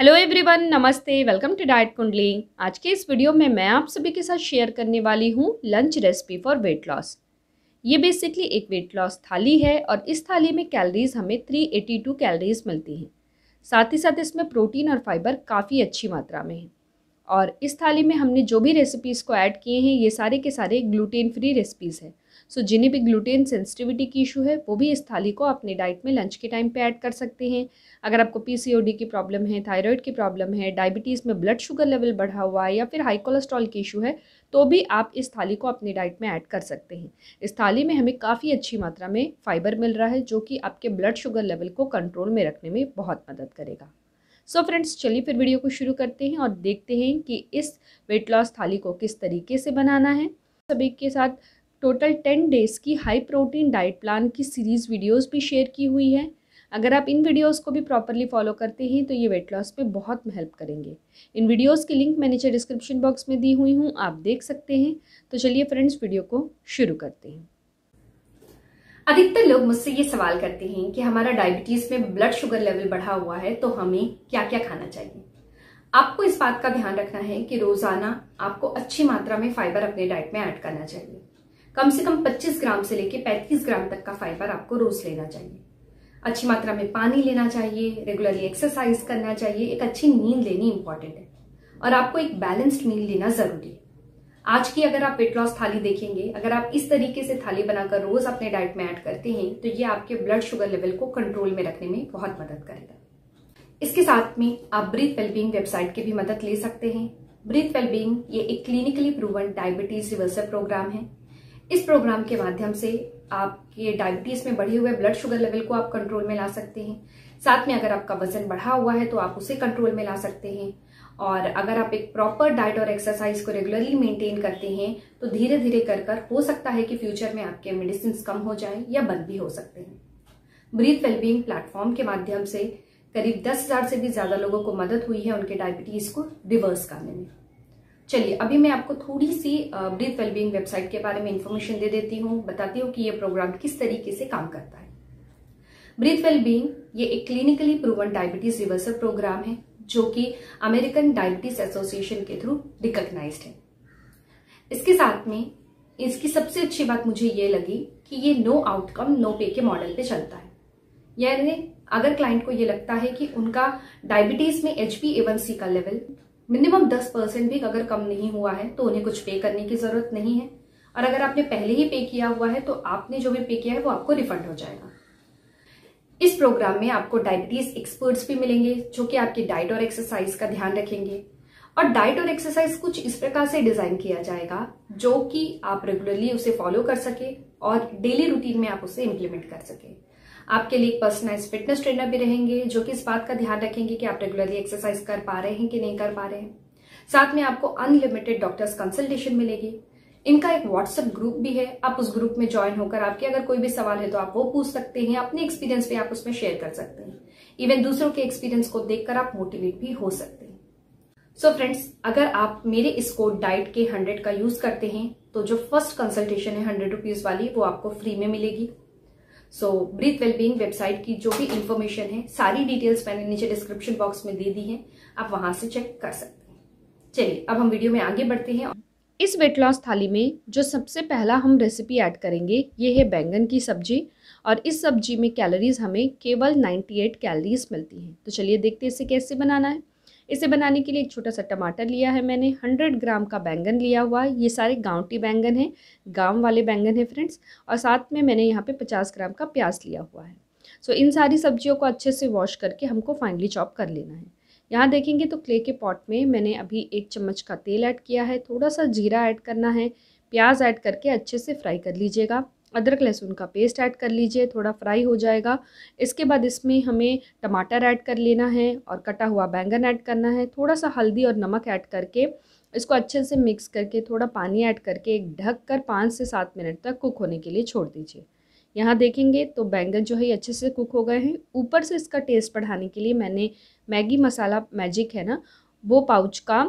hello everyone नमस्ते welcome to diet Kundli आज के इस वीडियो में मैं आप सभी के साथ शेयर करने वाली हूँ lunch recipe for weight loss ये बेसिकली एक वेट लॉस थाली है और इस थाली में कैलोरीज हमें 382 कैलोरीज मिलती हैं साथ ही साथ इसमें प्रोटीन और फाइबर काफ़ी अच्छी मात्रा में है और इस थाली में हमने जो भी रेसिपीज़ को ऐड किए हैं ये सारे के सारे ग्लूटेन फ्री रेसिपीज़ हैं सो जिन्हें भी ग्लूटेन सेंसिटिविटी की इशू है वो भी इस थाली को अपने डाइट में लंच के टाइम पे ऐड कर सकते हैं अगर आपको पीसीओडी की प्रॉब्लम है थायराइड की प्रॉब्लम है डायबिटीज़ में ब्लड शुगर लेवल बढ़ा हुआ है या फिर हाई कोलेस्ट्रॉल की इशू है तो भी आप इस थाली को अपने डाइट में ऐड कर सकते हैं इस थाली में हमें काफ़ी अच्छी मात्रा में फाइबर मिल रहा है जो कि आपके ब्लड शुगर लेवल को कंट्रोल में रखने में बहुत मदद करेगा सो so फ्रेंड्स चलिए फिर वीडियो को शुरू करते हैं और देखते हैं कि इस वेट लॉस थाली को किस तरीके से बनाना है सभी के साथ टोटल टेन डेज़ की हाई प्रोटीन डाइट प्लान की सीरीज़ वीडियोस भी शेयर की हुई है अगर आप इन वीडियोस को भी प्रॉपरली फॉलो करते हैं तो ये वेट लॉस पे बहुत हेल्प करेंगे इन वीडियोस की लिंक मैंने नीचे डिस्क्रिप्शन बॉक्स में दी हुई हूँ आप देख सकते हैं तो चलिए फ्रेंड्स वीडियो को शुरू करते हैं अधिकतर लोग मुझसे ये सवाल करते हैं कि हमारा डायबिटीज में ब्लड शुगर लेवल बढ़ा हुआ है तो हमें क्या क्या खाना चाहिए आपको इस बात का ध्यान रखना है कि रोजाना आपको अच्छी मात्रा में फाइबर अपने डाइट में ऐड करना चाहिए कम से कम 25 ग्राम से लेकर 35 ग्राम तक का फाइबर आपको रोज लेना चाहिए अच्छी मात्रा में पानी लेना चाहिए रेगुलरली एक्सरसाइज करना चाहिए एक अच्छी नींद लेनी इंपॉर्टेंट है और आपको एक बैलेंस्ड मील लेना जरूरी है आज की अगर आप वेट लॉस थाली देखेंगे अगर आप इस तरीके से थाली बनाकर रोज अपने डाइट में ऐड करते हैं तो ये आपके ब्लड शुगर लेवल को कंट्रोल में रखने में बहुत मदद करेगा इसके साथ में आप ब्रीथ वेलबींग वेबसाइट की भी मदद ले सकते हैं ब्रीथ वेलबींग ये एक clinically proven diabetes reversal program है इस प्रोग्राम के माध्यम से आपके डायबिटीज में बढ़े हुए ब्लड शुगर लेवल को आप कंट्रोल में ला सकते हैं साथ में अगर आपका वजन बढ़ा हुआ है तो आप उसे कंट्रोल में ला सकते हैं और अगर आप एक प्रॉपर डाइट और एक्सरसाइज को रेगुलरली मेंटेन करते हैं तो धीरे धीरे कर कर हो सकता है कि फ्यूचर में आपके मेडिसिन कम हो जाए या बंद भी हो सकते हैं ब्रीथ वेलबींग प्लेटफॉर्म के माध्यम से करीब दस हजार से भी ज्यादा लोगों को मदद हुई है उनके डायबिटीज को रिवर्स करने में चलिए अभी मैं आपको थोड़ी सी ब्रीथ वेलबींग वेबसाइट के बारे में इंफॉर्मेशन दे देती हूँ बताती हूँ कि ये प्रोग्राम किस तरीके से काम करता है ब्रीथ वेलबींग ये एक clinically proven diabetes reversal program है जो कि अमेरिकन डायबिटीज एसोसिएशन के थ्रू रिकग्नाइज है इसके साथ में इसकी सबसे अच्छी बात मुझे ये लगी कि ये नो आउटकम नो पे के मॉडल पे चलता है यानी अगर क्लाइंट को ये लगता है कि उनका डायबिटीज में एच एवं सी का लेवल मिनिमम दस परसेंट भी अगर कम नहीं हुआ है तो उन्हें कुछ पे करने की जरूरत नहीं है और अगर आपने पहले ही पे किया हुआ है तो आपने जो भी पे किया है वो आपको रिफंड हो जाएगा इस प्रोग्राम में आपको डायबिटीज एक्सपर्ट्स भी मिलेंगे जो कि आपकी डाइट और एक्सरसाइज का ध्यान रखेंगे और डाइट और एक्सरसाइज कुछ इस प्रकार से डिजाइन किया जाएगा जो कि आप रेगुलरली उसे फॉलो कर सके और डेली रूटीन में आप उसे इम्प्लीमेंट कर सके आपके लिए पर्सनलाइज फिटनेस ट्रेनर भी रहेंगे जो कि इस बात का ध्यान रखेंगे कि आप रेगुलरली एक्सरसाइज कर पा रहे हैं कि नहीं कर पा रहे हैं साथ में आपको अनलिमिटेड डॉक्टर्स कंसल्टेशन मिलेगी इनका एक व्हाट्सएप ग्रुप भी है आप उस ग्रुप में ज्वाइन होकर आपके अगर कोई भी सवाल है तो आप वो पूछ सकते हैं अपने एक्सपीरियंस भी आप उसमें शेयर कर सकते हैं इवन दूसरों के एक्सपीरियंस को देखकर आप मोटिवेट भी हो सकते हैं सो so फ्रेंड्स अगर आप मेरे इस कोड डाइट के हंड्रेड का यूज करते हैं तो जो फर्स्ट कंसल्टेशन है हंड्रेड रुपीज वाली वो आपको फ्री में मिलेगी सो ब्रीथ वेलबींग वेबसाइट की जो भी इंफॉर्मेशन है सारी डिटेल्स मैंने नीचे डिस्क्रिप्शन बॉक्स में दे दी है आप वहां से चेक कर सकते हैं चलिए अब हम वीडियो में आगे बढ़ते हैं इस वेट लॉस थाली में जो सबसे पहला हम रेसिपी ऐड करेंगे ये है बैंगन की सब्जी और इस सब्जी में कैलोरीज हमें केवल 98 कैलोरीज मिलती हैं तो चलिए देखते हैं इसे कैसे बनाना है इसे बनाने के लिए एक छोटा सा टमाटर लिया है मैंने हंड्रेड ग्राम का बैंगन लिया हुआ है ये सारे गांवटी बैंगन है गांव वाले बैंगन है फ्रेंड्स और साथ में मैंने यहाँ पे पचास ग्राम का प्याज लिया हुआ है सो इन सारी सब्जियों को अच्छे से वॉश करके हमको फाइनली चॉप कर लेना है यहाँ देखेंगे तो क्ले के पॉट में मैंने अभी एक चम्मच का तेल ऐड किया है थोड़ा सा जीरा ऐड करना है प्याज ऐड करके अच्छे से फ्राई कर लीजिएगा अदरक लहसुन का पेस्ट ऐड कर लीजिए थोड़ा फ्राई हो जाएगा इसके बाद इसमें हमें टमाटर ऐड कर लेना है और कटा हुआ बैंगन ऐड करना है थोड़ा सा हल्दी और नमक ऐड करके इसको अच्छे से मिक्स करके थोड़ा पानी ऐड करके एक ढक कर पाँच से सात मिनट तक कुक होने के लिए छोड़ दीजिए यहाँ देखेंगे तो बैंगन जो है अच्छे से कुक हो गए हैं ऊपर से इसका टेस्ट बढ़ाने के लिए मैंने मैगी मसाला मैजिक है ना वो पाउच का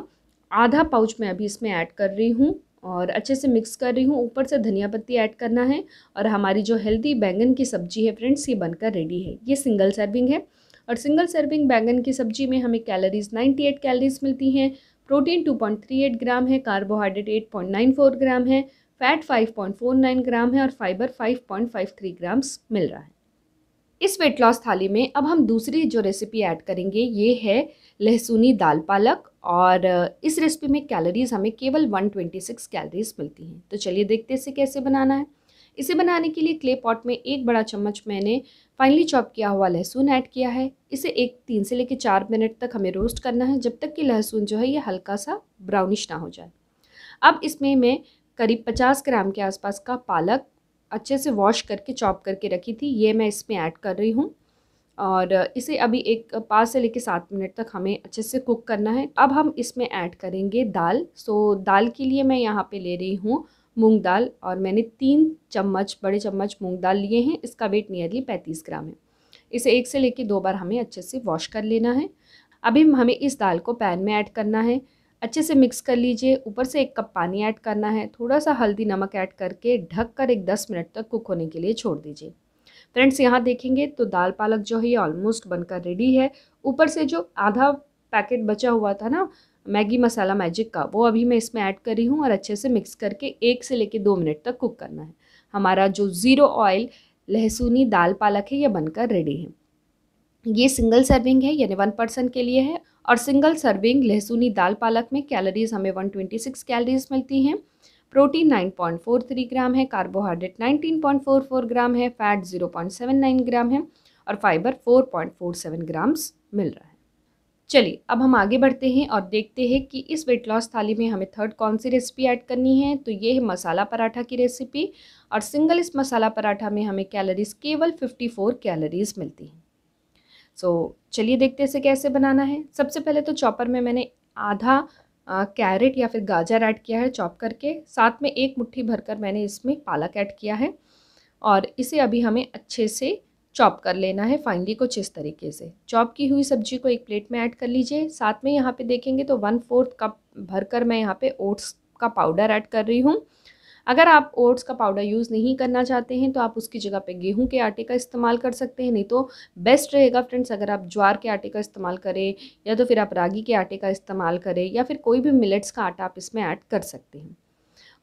आधा पाउच मैं अभी इसमें ऐड कर रही हूँ और अच्छे से मिक्स कर रही हूँ ऊपर से धनिया पत्ती ऐड करना है और हमारी जो हेल्दी बैंगन की सब्जी है फ्रेंड्स ये बनकर रेडी है ये सिंगल सर्विंग है और सिंगल सर्विंग बैंगन की सब्जी में हमें कैलोरीज 98 कैलोरीज मिलती हैं प्रोटीन 2.38 ग्राम है कार्बोहाइड्रेट 8.94 ग्राम है फैट 5.49 ग्राम है और फाइबर 5.53 ग्राम्स मिल रहा है इस वेट लॉस थाली में अब हम दूसरी जो रेसिपी ऐड करेंगे ये है लहसुनी दाल पालक और इस रेसिपी में कैलोरीज़ हमें केवल 126 कैलोरीज़ मिलती हैं तो चलिए देखते हैं इसे कैसे बनाना है इसे बनाने के लिए क्ले पॉट में एक बड़ा चम्मच मैंने फाइनली चॉप किया हुआ लहसुन ऐड किया है इसे एक तीन से लेकर चार मिनट तक हमें रोस्ट करना है जब तक कि लहसुन जो है ये हल्का सा ब्राउनिश ना हो जाए अब इसमें मैं करीब 50 ग्राम के आसपास का पालक अच्छे से वॉश करके चॉप करके रखी थी ये मैं इसमें ऐड कर रही हूँ और इसे अभी एक पाँच से लेकर सात मिनट तक हमें अच्छे से कुक करना है अब हम इसमें ऐड करेंगे दाल सो दाल के लिए मैं यहाँ पे ले रही हूँ मूंग दाल और मैंने तीन चम्मच बड़े चम्मच मूंग दाल लिए हैं इसका वेट नियरली पैंतीस ग्राम है इसे एक से लेकर दो बार हमें अच्छे से वॉश कर लेना है अभी हमें इस दाल को पैन में ऐड करना है अच्छे से मिक्स कर लीजिए ऊपर से एक कप पानी ऐड करना है थोड़ा सा हल्दी नमक ऐड करके ढक कर एक दस मिनट तक कुक होने के लिए छोड़ दीजिए फ्रेंड्स यहाँ देखेंगे तो दाल पालक जो है ये ऑलमोस्ट बनकर रेडी है ऊपर से जो आधा पैकेट बचा हुआ था ना मैगी मसाला मैजिक का वो अभी मैं इसमें ऐड करी हूँ और अच्छे से मिक्स करके एक से लेकर दो मिनट तक कुक करना है हमारा जो ज़ीरो ऑयल लहसुनी दाल पालक है ये बनकर रेडी है ये सिंगल सर्विंग है यानी वन पर्सन के लिए है और सिंगल सर्विंग लहसुनी दाल पालक में कैलोरीज हमें सिक्स कैलोरीज मिलती हैं प्रोटीन 9.43 ग्राम है कार्बोहाइड्रेट 19.44 ग्राम है फैट 0.79 ग्राम है और फाइबर 4.47 ग्राम्स मिल रहा है चलिए अब हम आगे बढ़ते हैं और देखते हैं कि इस वेट लॉस थाली में हमें थर्ड कौन सी रेसिपी ऐड करनी है तो ये है मसाला पराठा की रेसिपी और सिंगल इस मसाला पराठा में हमें कैलोरीज केवल 54 कैलोरीज मिलती हैं सो so, चलिए देखते इसे कैसे बनाना है सबसे पहले तो चॉपर में मैंने आधा कैरेट या फिर गाजर ऐड किया है चॉप करके साथ में एक मुट्ठी भरकर मैंने इसमें पालक ऐड किया है और इसे अभी हमें अच्छे से चॉप कर लेना है फाइनली कुछ इस तरीके से चॉप की हुई सब्जी को एक प्लेट में ऐड कर लीजिए साथ में यहाँ पे देखेंगे तो वन फोर्थ कप भरकर मैं यहाँ पे ओट्स का पाउडर ऐड कर रही हूँ अगर आप ओट्स का पाउडर यूज़ नहीं करना चाहते हैं तो आप उसकी जगह पे गेहूं के आटे का इस्तेमाल कर सकते हैं नहीं तो बेस्ट रहेगा फ्रेंड्स अगर आप ज्वार के आटे का इस्तेमाल करें या तो फिर आप रागी के आटे का इस्तेमाल करें या फिर कोई भी मिलेट्स का आटा आप इसमें ऐड कर सकते हैं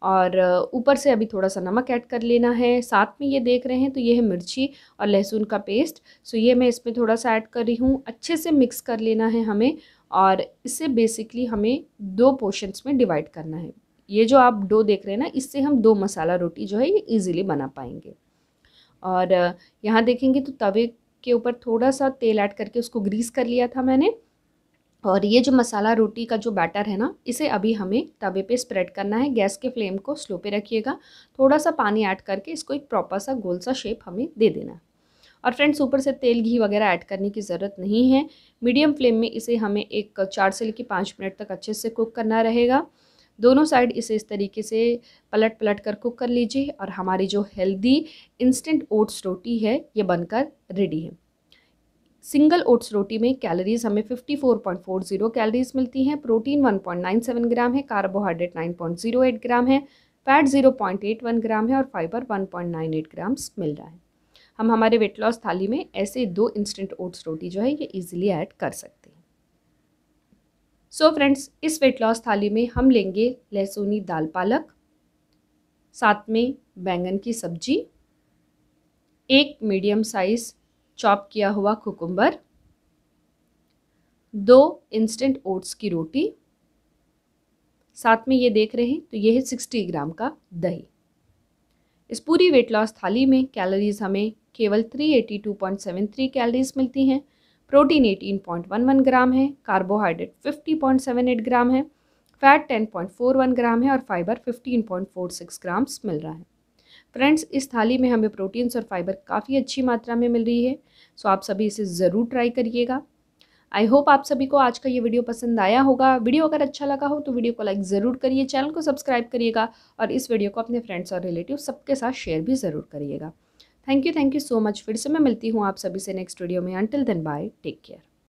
और ऊपर से अभी थोड़ा सा नमक ऐड कर लेना है साथ में ये देख रहे हैं तो ये है मिर्ची और लहसुन का पेस्ट सो ये मैं इसमें थोड़ा सा ऐड कर रही हूँ अच्छे से मिक्स कर लेना है हमें और इसे बेसिकली हमें दो पोर्शंस में डिवाइड करना है ये जो आप डो देख रहे हैं ना इससे हम दो मसाला रोटी जो है ये इजीली बना पाएंगे और यहाँ देखेंगे तो तवे के ऊपर थोड़ा सा तेल ऐड करके उसको ग्रीस कर लिया था मैंने और ये जो मसाला रोटी का जो बैटर है ना इसे अभी हमें तवे पे स्प्रेड करना है गैस के फ्लेम को स्लो पे रखिएगा थोड़ा सा पानी ऐड करके इसको एक प्रॉपर सा गोल सा शेप हमें दे देना है और फ्रेंड्स ऊपर से तेल घी वगैरह ऐड करने की ज़रूरत नहीं है मीडियम फ्लेम में इसे हमें एक चार से लेकर पाँच मिनट तक अच्छे से कुक करना रहेगा दोनों साइड इसे इस तरीके से पलट पलट कर कुक कर लीजिए और हमारी जो हेल्दी इंस्टेंट ओट्स रोटी है ये बनकर रेडी है सिंगल ओट्स रोटी में कैलोरीज हमें 54.40 कैलोरीज मिलती हैं प्रोटीन 1.97 ग्राम है कार्बोहाइड्रेट 9.08 ग्राम है फैट 0.81 ग्राम है और फाइबर 1.98 ग्राम्स मिल रहा है हम हमारे वेट लॉस थाली में ऐसे दो इंस्टेंट ओट्स रोटी जो है ये इजीली ऐड कर सकते हैं सो so फ्रेंड्स इस वेट लॉस थाली में हम लेंगे लहसुनी दाल पालक साथ में बैंगन की सब्जी एक मीडियम साइज़ चॉप किया हुआ कुकुम्बर दो इंस्टेंट ओट्स की रोटी साथ में ये देख रहे हैं तो ये है सिक्सटी ग्राम का दही इस पूरी वेट लॉस थाली में कैलोरीज़ हमें केवल three eighty two point seven three calories मिलती हैं प्रोटीन 18.11 ग्राम है कार्बोहाइड्रेट 50.78 ग्राम है फैट 10.41 ग्राम है और फाइबर 15.46 ग्राम्स मिल रहा है फ्रेंड्स इस थाली में हमें प्रोटीन्स और फाइबर काफ़ी अच्छी मात्रा में मिल रही है सो आप सभी इसे ज़रूर ट्राई करिएगा आई होप आप सभी को आज का ये वीडियो पसंद आया होगा वीडियो अगर अच्छा लगा हो तो वीडियो को लाइक ज़रूर करिए चैनल को सब्सक्राइब करिएगा और इस वीडियो को अपने फ्रेंड्स और रिलेटिव सबके साथ शेयर भी ज़रूर करिएगा thank you thank you so much फिर से मैं मिलती हूँ आप सभी से नेक्स्ट वीडियो में until then bye take care